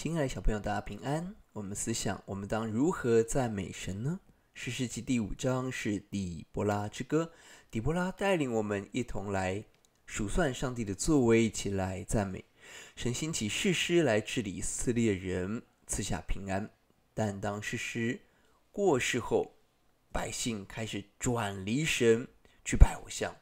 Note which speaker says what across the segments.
Speaker 1: 亲爱的小朋友，大家平安。我们思想，我们当如何赞美神呢？诗世纪第五章是底波拉之歌。底波拉带领我们一同来数算上帝的作为，一起来赞美神。兴起誓师来治理以色列人，赐下平安。但当诗师过世后，百姓开始转离神，去拜偶像。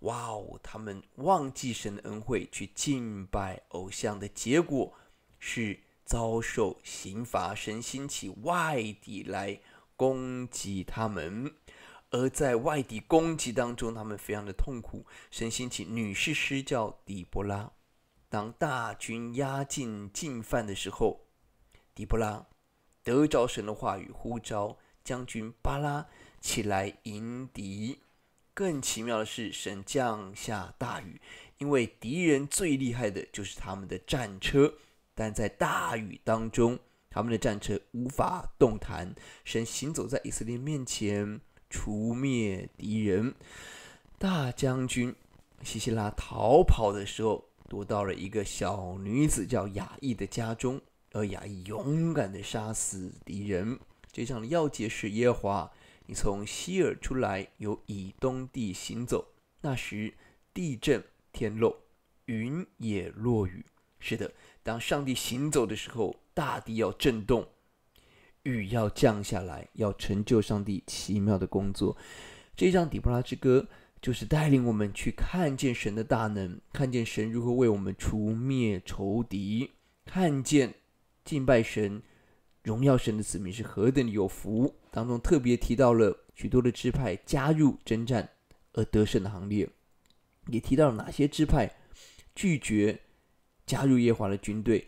Speaker 1: 哇哦，他们忘记神的恩惠，去敬拜偶像的结果是。遭受刑罚，神兴起外敌来攻击他们，而在外敌攻击当中，他们非常的痛苦。神兴起女士师叫底波拉。当大军压境进犯的时候，底波拉得着神的话语呼召将军巴拉起来迎敌。更奇妙的是，神降下大雨，因为敌人最厉害的就是他们的战车。但在大雨当中，他们的战车无法动弹。神行走在以色列面前，除灭敌人。大将军西西拉逃跑的时候，躲到了一个小女子叫雅意的家中，而雅意勇敢的杀死敌人。这场要解是耶和华，你从西尔出来，由以东地行走。那时地震，天漏，云也落雨。是的，当上帝行走的时候，大地要震动，雨要降下来，要成就上帝奇妙的工作。这张底波拉之歌》就是带领我们去看见神的大能，看见神如何为我们除灭仇敌，看见敬拜神、荣耀神的子民是何等的有福。当中特别提到了许多的支派加入征战而得胜的行列，也提到了哪些支派拒绝。加入耶华的军队，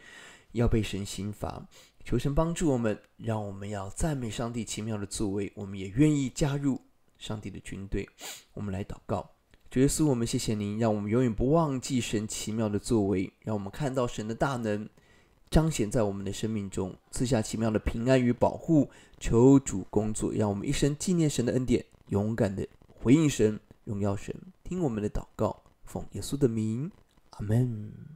Speaker 1: 要被神刑罚。求神帮助我们，让我们要赞美上帝奇妙的作为。我们也愿意加入上帝的军队。我们来祷告，主耶稣，我们谢谢您，让我们永远不忘记神奇妙的作为，让我们看到神的大能彰显在我们的生命中，赐下奇妙的平安与保护。求主工作，让我们一生纪念神的恩典，勇敢的回应神，荣耀神。听我们的祷告，奉耶稣的名，阿门。